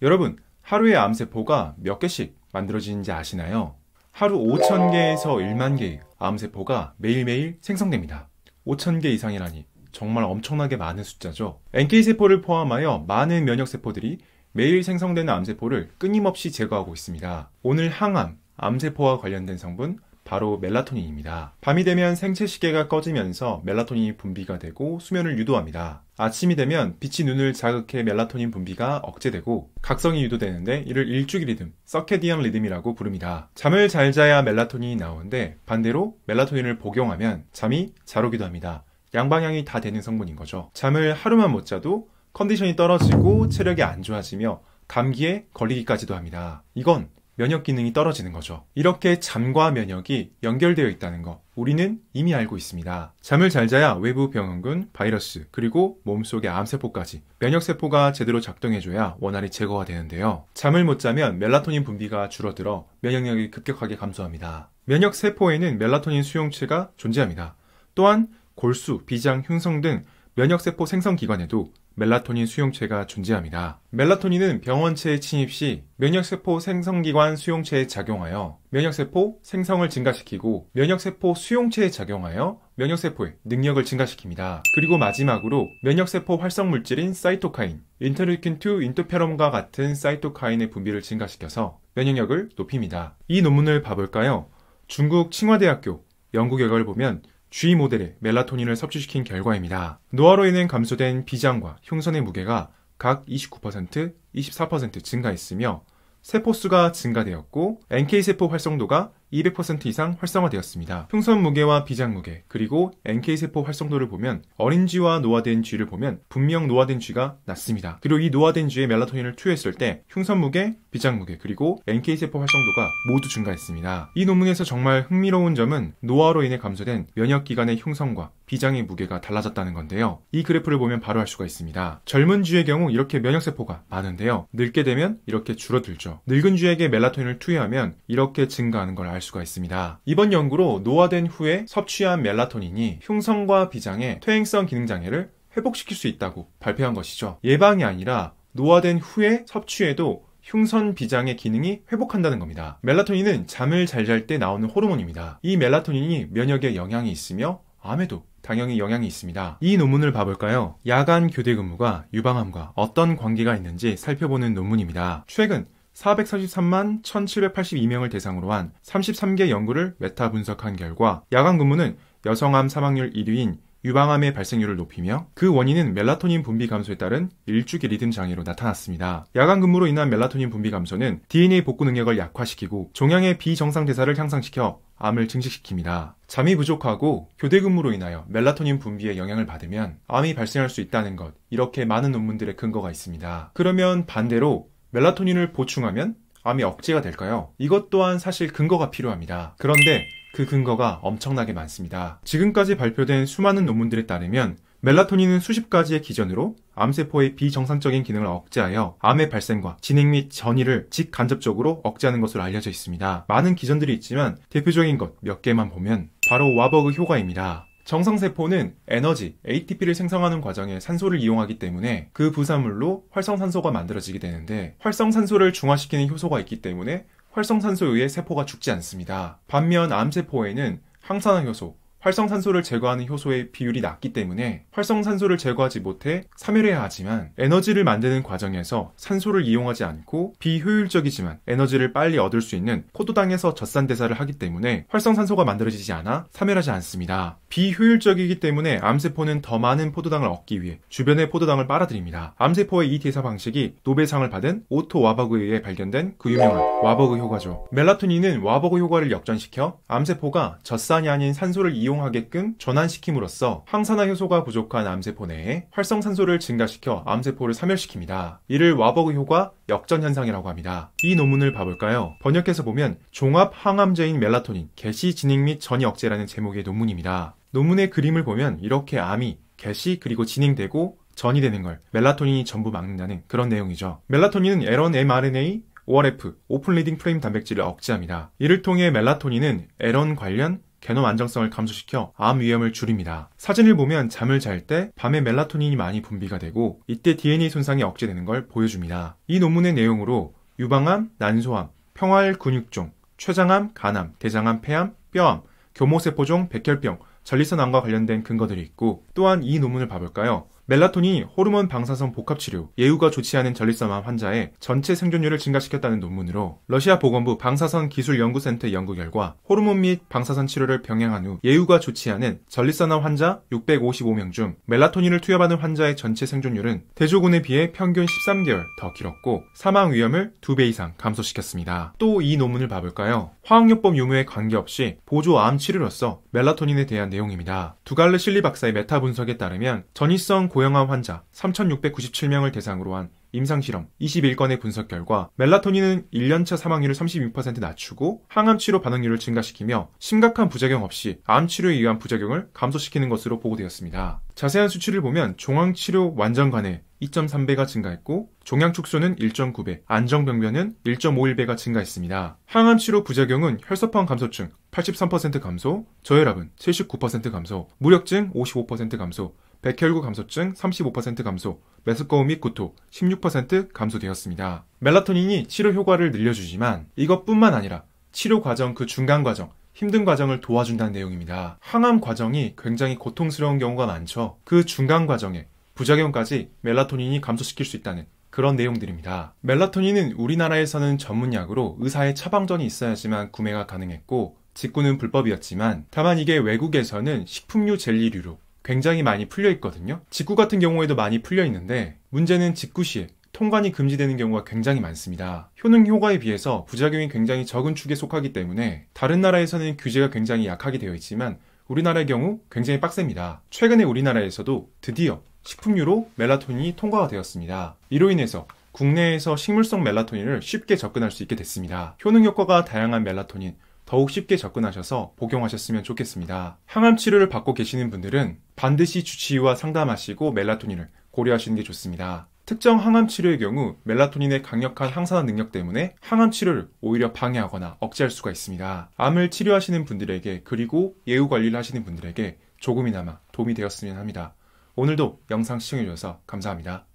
여러분, 하루에 암세포가 몇 개씩 만들어지는지 아시나요? 하루 5,000개에서 1만 개의 암세포가 매일매일 생성됩니다. 5,000개 이상이라니 정말 엄청나게 많은 숫자죠. NK세포를 포함하여 많은 면역세포들이 매일 생성되는 암세포를 끊임없이 제거하고 있습니다. 오늘 항암, 암세포와 관련된 성분 바로 멜라토닌입니다. 밤이 되면 생체 시계가 꺼지면서 멜라토닌이 분비가 되고 수면을 유도합니다. 아침이 되면 빛이 눈을 자극해 멜라토닌 분비가 억제되고 각성이 유도되는데 이를 일주기 리듬, 서케디언 리듬이라고 부릅니다. 잠을 잘 자야 멜라토닌이 나오는데 반대로 멜라토닌을 복용하면 잠이 잘 오기도 합니다. 양방향이 다 되는 성분인 거죠. 잠을 하루만 못 자도 컨디션이 떨어지고 체력이 안 좋아지며 감기에 걸리기까지도 합니다. 이건 면역 기능이 떨어지는 거죠. 이렇게 잠과 면역이 연결되어 있다는 거 우리는 이미 알고 있습니다. 잠을 잘 자야 외부 병원군, 바이러스, 그리고 몸속의 암세포까지 면역세포가 제대로 작동해줘야 원활히 제거가 되는데요. 잠을 못 자면 멜라토닌 분비가 줄어들어 면역력이 급격하게 감소합니다. 면역세포에는 멜라토닌 수용체가 존재합니다. 또한 골수, 비장, 흉성 등 면역세포 생성기관에도 멜라토닌 수용체가 존재합니다. 멜라토닌은 병원체에 침입 시 면역세포 생성기관 수용체에 작용하여 면역세포 생성을 증가시키고 면역세포 수용체에 작용하여 면역세포의 능력을 증가시킵니다. 그리고 마지막으로 면역세포 활성물질인 사이토카인, 인터루킨2 인터페럼과 같은 사이토카인의 분비를 증가시켜서 면역력을 높입니다. 이 논문을 봐볼까요? 중국 칭화대학교 연구 결과를 보면 G 모델에 멜라토닌을 섭취시킨 결과입니다. 노화로 인해 감소된 비장과 흉선의 무게가 각 29%, 24% 증가했으며 세포수가 증가되었고 NK세포 활성도가 200% 이상 활성화되었습니다. 흉선 무게와 비장 무게 그리고 NK 세포 활성도를 보면 어린 쥐와 노화된 쥐를 보면 분명 노화된 쥐가 낫습니다. 그리고 이 노화된 쥐에 멜라토닌을 투여했을 때 흉선 무게, 비장 무게 그리고 NK 세포 활성도가 모두 증가했습니다. 이 논문에서 정말 흥미로운 점은 노화로 인해 감소된 면역 기관의 흉성과 비장의 무게가 달라졌다는 건데요. 이 그래프를 보면 바로 알 수가 있습니다. 젊은 쥐의 경우 이렇게 면역 세포가 많은데요. 늙게 되면 이렇게 줄어들죠. 늙은 쥐에게 멜라토닌을 투여하면 이렇게 증가하는 걸알 알 수가 있습니다. 이번 연구로 노화된 후에 섭취한 멜라토닌이 흉성과 비장의 퇴행성 기능 장애를 회복시킬 수 있다고 발표한 것이죠. 예방이 아니라 노화된 후에 섭취해도 흉선 비장의 기능이 회복한다는 겁니다. 멜라토닌은 잠을 잘 잘 때 나오는 호르몬입니다. 이 멜라토닌이 면역에 영향이 있으며 암에도 당연히 영향이 있습니다. 이 논문을 봐볼까요? 야간 교대 근무가 유방암과 어떤 관계가 있는지 살펴보는 논문입니다. 최근 4 4 3만 1,782명을 대상으로 한 33개 연구를 메타 분석한 결과 야간 근무는 여성암 사망률 1위인 유방암의 발생률을 높이며 그 원인은 멜라토닌 분비 감소에 따른 일주기 리듬 장애로 나타났습니다. 야간 근무로 인한 멜라토닌 분비 감소는 DNA 복구 능력을 약화시키고 종양의 비정상 대사를 향상시켜 암을 증식시킵니다. 잠이 부족하고 교대 근무로 인하여 멜라토닌 분비에 영향을 받으면 암이 발생할 수 있다는 것, 이렇게 많은 논문들의 근거가 있습니다. 그러면 반대로 멜라토닌을 보충하면 암이 억제가 될까요? 이것 또한 사실 근거가 필요합니다. 그런데 그 근거가 엄청나게 많습니다. 지금까지 발표된 수많은 논문들에 따르면 멜라토닌은 수십 가지의 기전으로 암세포의 비정상적인 기능을 억제하여 암의 발생과 진행 및 전이를 직간접적으로 억제하는 것으로 알려져 있습니다. 많은 기전들이 있지만 대표적인 것 몇 개만 보면 바로 와버그 효과입니다. 정상세포는 에너지, ATP를 생성하는 과정에 산소를 이용하기 때문에 그 부산물로 활성산소가 만들어지게 되는데 활성산소를 중화시키는 효소가 있기 때문에 활성산소에 의해 세포가 죽지 않습니다. 반면 암세포에는 항산화 효소, 활성산소를 제거하는 효소의 비율이 낮기 때문에 활성산소를 제거하지 못해 사멸해야 하지만 에너지를 만드는 과정에서 산소를 이용하지 않고 비효율적이지만 에너지를 빨리 얻을 수 있는 포도당에서 젖산대사를 하기 때문에 활성산소가 만들어지지 않아 사멸하지 않습니다. 비효율적이기 때문에 암세포는 더 많은 포도당을 얻기 위해 주변의 포도당을 빨아들입니다. 암세포의 이 대사 방식이 노벨상을 받은 오토 와버그에 의해 발견된 그 유명한 와버그 효과죠. 멜라토닌은 와버그 효과를 역전시켜 암세포가 젖산이 아닌 산소를 이용 이용하게끔 전환시킴으로써 항산화 효소가 부족한 암세포 내에 활성산소를 증가시켜 암세포를 사멸시킵니다. 이를 와버그 효과 역전현상이라고 합니다. 이 논문을 봐볼까요? 번역해서 보면 종합 항암제인 멜라토닌, 개시 진행 및전이억제라는 제목의 논문입니다. 논문의 그림을 보면 이렇게 암이 개시 그리고 진행되고 전이 되는 걸 멜라토닌이 전부 막는다는 그런 내용이죠. 멜라토닌은 에런 mRNA, ORF, 오픈 리딩 프레임 단백질을 억제합니다. 이를 통해 멜라토닌은 에런 관련 개놈 안정성을 감소시켜 암 위험을 줄입니다. 사진을 보면 잠을 잘 때 밤에 멜라토닌이 많이 분비가 되고 이때 DNA 손상이 억제되는 걸 보여줍니다. 이 논문의 내용으로 유방암, 난소암, 평활 화 근육종, 췌장암, 간암, 대장암, 폐암, 뼈암, 교모세포종, 백혈병, 전리선암과 관련된 근거들이 있고 또한 이 논문을 봐볼까요? 멜라토닌이 호르몬 방사선 복합 치료, 예후가 좋지 않은 전립선암 환자의 전체 생존율을 증가시켰다는 논문으로 러시아 보건부 방사선 기술 연구센터 의 연구 결과 호르몬 및 방사선 치료를 병행한 후 예후가 좋지 않은 전립선암 환자 655명 중 멜라토닌을 투여받은 환자의 전체 생존율은 대조군에 비해 평균 13개월 더 길었고 사망 위험을 2배 이상 감소시켰습니다. 또 이 논문을 봐볼까요? 화학요법 유무에 관계없이 보조암 치료로서 멜라토닌에 대한 내용입니다. 두갈르 실리 박사의 메타 분석에 따르면 전이성 고형암 환자 3,697명을 대상으로 한 임상실험 21건의 분석 결과 멜라토닌은 1년차 사망률을 36% 낮추고 항암치료 반응률을 증가시키며 심각한 부작용 없이 암치료에 의한 부작용을 감소시키는 것으로 보고되었습니다. 자세한 수치를 보면 종항치료 완전 간에 2.3배가 증가했고 종양 축소는 1.9배, 안정병변은 1.51배가 증가했습니다. 항암 치료 부작용은 혈소판 감소증 83% 감소, 저혈압은 79% 감소, 무력증 55% 감소, 백혈구 감소증 35% 감소, 메스꺼움 및 구토 16% 감소되었습니다. 멜라토닌이 치료 효과를 늘려주지만 이것뿐만 아니라 치료 과정 그 중간 과정 힘든 과정을 도와준다는 내용입니다. 항암 과정이 굉장히 고통스러운 경우가 많죠. 그 중간 과정에 부작용까지 멜라토닌이 감소시킬 수 있다는 그런 내용들입니다. 멜라토닌은 우리나라에서는 전문약으로 의사의 처방전이 있어야지만 구매가 가능했고 직구는 불법이었지만 다만 이게 외국에서는 식품류 젤리류로 굉장히 많이 풀려 있거든요. 직구 같은 경우에도 많이 풀려 있는데 문제는 직구 시에 통관이 금지되는 경우가 굉장히 많습니다. 효능 효과에 비해서 부작용이 굉장히 적은 축에 속하기 때문에 다른 나라에서는 규제가 굉장히 약하게 되어 있지만 우리나라의 경우 굉장히 빡셉니다. 최근에 우리나라에서도 드디어 식품유로 멜라토닌이 통과가 되었습니다. 이로 인해서 국내에서 식물성 멜라토닌을 쉽게 접근할 수 있게 됐습니다. 효능 효과가 다양한 멜라토닌, 더욱 쉽게 접근하셔서 복용하셨으면 좋겠습니다. 항암 치료를 받고 계시는 분들은 반드시 주치의와 상담하시고 멜라토닌을 고려하시는 게 좋습니다. 특정 항암 치료의 경우 멜라토닌의 강력한 항산화 능력 때문에 항암 치료를 오히려 방해하거나 억제할 수가 있습니다. 암을 치료하시는 분들에게 그리고 예후 관리를 하시는 분들에게 조금이나마 도움이 되었으면 합니다. 오늘도 영상 시청해주셔서 감사합니다.